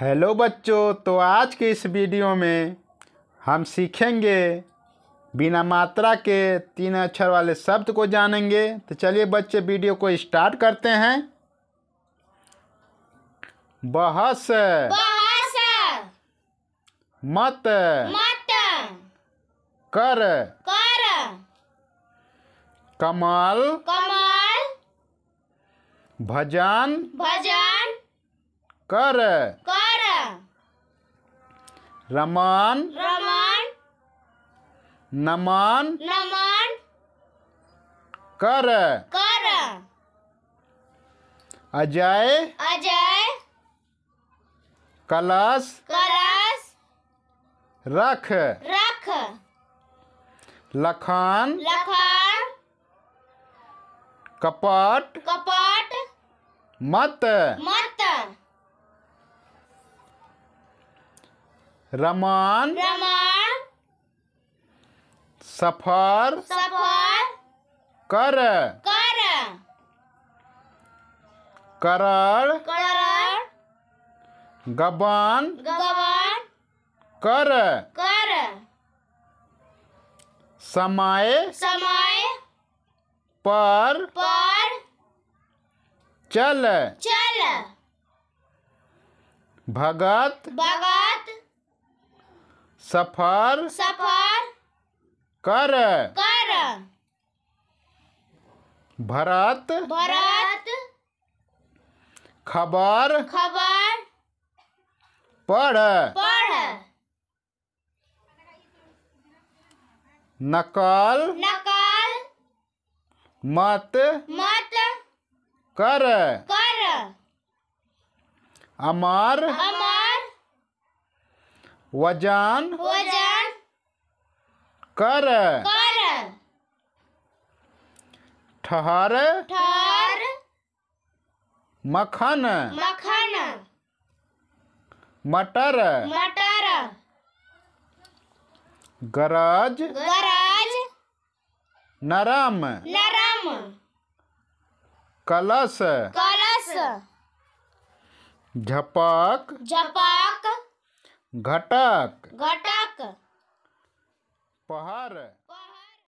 hello बच्चों तो आज के इस वीडियो में हम सीखेंगे बिना मात्रा के तीन अक्षर वाले शब्द को जानेंगे तो चलिए बच्चे वीडियो को स्टार्ट करते हैं बहस, बहस मत, मत कर, कर कमल कमल भजन भजन कर, कर रमान रमान नमान नमान कर कर अजय अजय कलश कलश रख रख लखान लखान कपाट कपाट मत मत रमान रमान सफर सफर कर कर करल करल गबन गबन कर कर समय समय पर पर चल चल भगत भगत सफर सफर कर कर भरत भरत खबर खबर पढ़ पढ़ नकल नकल मत मत कर कर अमर अमर वजन वजन कर कर ठहर ठहर मखन मखन मटर मटर गरज गरज नरम नरम कलश कलश झपक झपक घटक घटक पहर